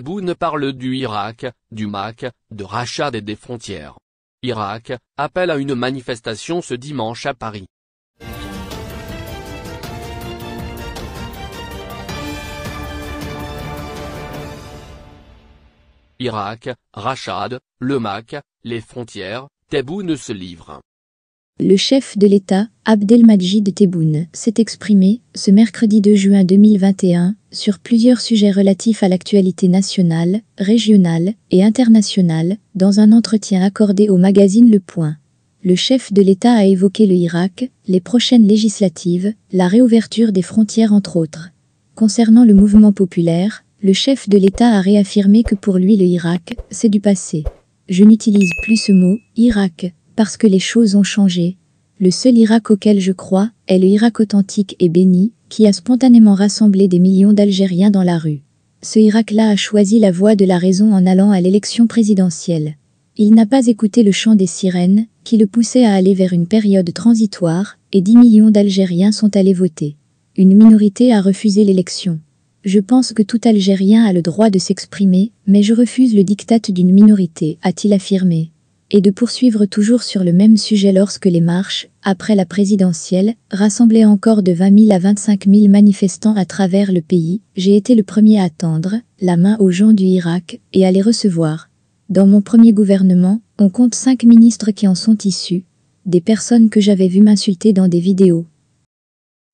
ne parle du Irak, du MAC, de Rachad et des frontières. Irak, appelle à une manifestation ce dimanche à Paris. Irak, Rachad, le MAC, les frontières, Tebboune se livre. Le chef de l'État, Abdelmajid Tebboune, s'est exprimé, ce mercredi 2 juin 2021, sur plusieurs sujets relatifs à l'actualité nationale, régionale et internationale, dans un entretien accordé au magazine Le Point. Le chef de l'État a évoqué le Irak, les prochaines législatives, la réouverture des frontières entre autres. Concernant le mouvement populaire, le chef de l'État a réaffirmé que pour lui le Irak, c'est du passé. Je n'utilise plus ce mot, Irak, parce que les choses ont changé. Le seul Irak auquel je crois est le Irak authentique et béni, qui a spontanément rassemblé des millions d'Algériens dans la rue. Ce Irak-là a choisi la voie de la raison en allant à l'élection présidentielle. Il n'a pas écouté le chant des sirènes, qui le poussait à aller vers une période transitoire, et 10 millions d'Algériens sont allés voter. Une minorité a refusé l'élection. Je pense que tout Algérien a le droit de s'exprimer, mais je refuse le diktat d'une minorité, a-t-il affirmé et de poursuivre toujours sur le même sujet lorsque les marches, après la présidentielle, rassemblaient encore de 20 000 à 25 000 manifestants à travers le pays, j'ai été le premier à tendre la main aux gens du Irak et à les recevoir. Dans mon premier gouvernement, on compte cinq ministres qui en sont issus, des personnes que j'avais vues m'insulter dans des vidéos.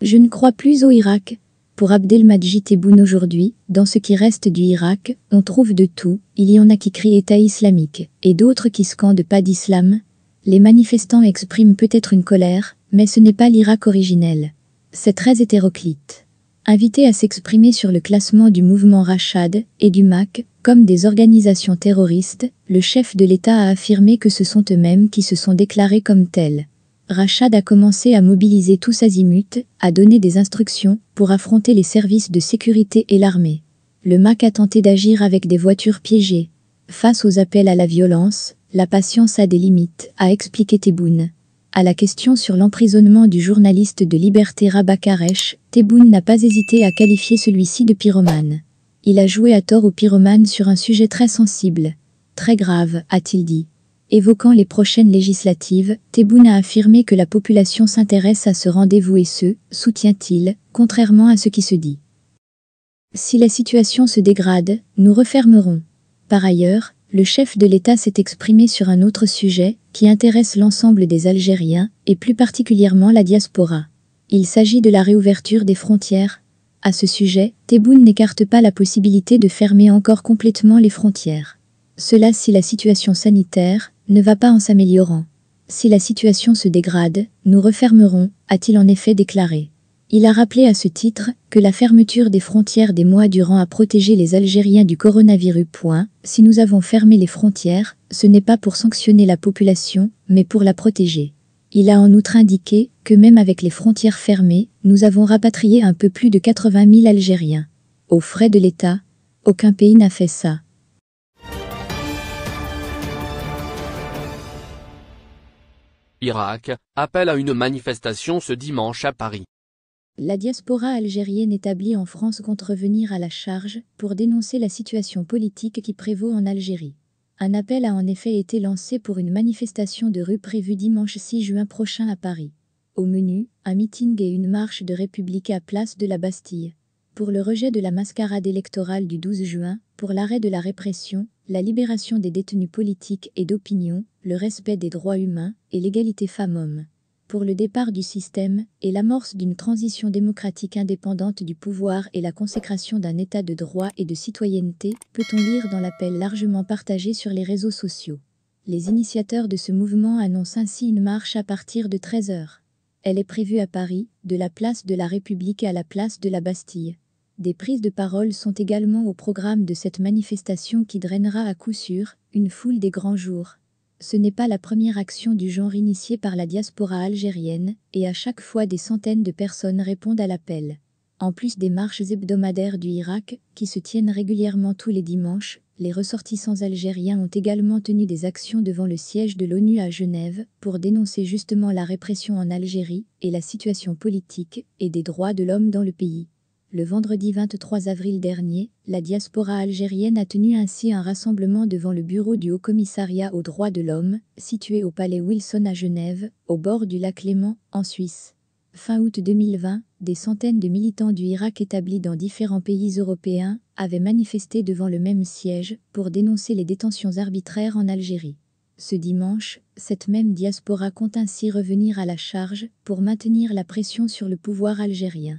Je ne crois plus au Irak, pour Abdelmajid Tebboune aujourd'hui, dans ce qui reste du Irak, on trouve de tout, il y en a qui crient État islamique, et d'autres qui scandent pas d'islam. Les manifestants expriment peut-être une colère, mais ce n'est pas l'Irak originel. C'est très hétéroclite. Invité à s'exprimer sur le classement du mouvement Rachad et du MAC comme des organisations terroristes, le chef de l'État a affirmé que ce sont eux-mêmes qui se sont déclarés comme tels. Rachad a commencé à mobiliser tous azimuts, à donner des instructions pour affronter les services de sécurité et l'armée. Le MAC a tenté d'agir avec des voitures piégées. Face aux appels à la violence, la patience a des limites, a expliqué Tebboune. À la question sur l'emprisonnement du journaliste de Liberté Rabah Karesh, Tebboune n'a pas hésité à qualifier celui-ci de pyromane. Il a joué à tort au pyromane sur un sujet très sensible. Très grave, a-t-il dit. Évoquant les prochaines législatives, Tebboune a affirmé que la population s'intéresse à ce rendez-vous et ce, soutient-il, contrairement à ce qui se dit. Si la situation se dégrade, nous refermerons. Par ailleurs, le chef de l'État s'est exprimé sur un autre sujet qui intéresse l'ensemble des Algériens et plus particulièrement la diaspora. Il s'agit de la réouverture des frontières. À ce sujet, Tebboune n'écarte pas la possibilité de fermer encore complètement les frontières. Cela si la situation sanitaire, ne va pas en s'améliorant. Si la situation se dégrade, nous refermerons, a-t-il en effet déclaré. Il a rappelé à ce titre que la fermeture des frontières des mois durant a protégé les Algériens du coronavirus. Si nous avons fermé les frontières, ce n'est pas pour sanctionner la population, mais pour la protéger. Il a en outre indiqué que même avec les frontières fermées, nous avons rapatrié un peu plus de 80 000 Algériens. Aux frais de l'État, aucun pays n'a fait ça. Irak, appelle à une manifestation ce dimanche à Paris. La diaspora algérienne établie en France compte revenir à la charge pour dénoncer la situation politique qui prévaut en Algérie. Un appel a en effet été lancé pour une manifestation de rue prévue dimanche 6 juin prochain à Paris. Au menu, un meeting et une marche de République à place de la Bastille. Pour le rejet de la mascarade électorale du 12 juin, pour l'arrêt de la répression, la libération des détenus politiques et d'opinion, le respect des droits humains et l'égalité femmes-hommes. Pour le départ du système et l'amorce d'une transition démocratique indépendante du pouvoir et la consécration d'un état de droit et de citoyenneté, peut-on lire dans l'appel largement partagé sur les réseaux sociaux. Les initiateurs de ce mouvement annoncent ainsi une marche à partir de 13 h Elle est prévue à Paris, de la place de la République à la place de la Bastille. Des prises de parole sont également au programme de cette manifestation qui drainera à coup sûr une foule des grands jours. Ce n'est pas la première action du genre initiée par la diaspora algérienne, et à chaque fois des centaines de personnes répondent à l'appel. En plus des marches hebdomadaires du Irak, qui se tiennent régulièrement tous les dimanches, les ressortissants algériens ont également tenu des actions devant le siège de l'ONU à Genève pour dénoncer justement la répression en Algérie et la situation politique et des droits de l'homme dans le pays. Le vendredi 23 avril dernier, la diaspora algérienne a tenu ainsi un rassemblement devant le bureau du Haut-Commissariat aux droits de l'homme, situé au Palais Wilson à Genève, au bord du lac Léman, en Suisse. Fin août 2020, des centaines de militants du Irak établis dans différents pays européens avaient manifesté devant le même siège pour dénoncer les détentions arbitraires en Algérie. Ce dimanche, cette même diaspora compte ainsi revenir à la charge pour maintenir la pression sur le pouvoir algérien.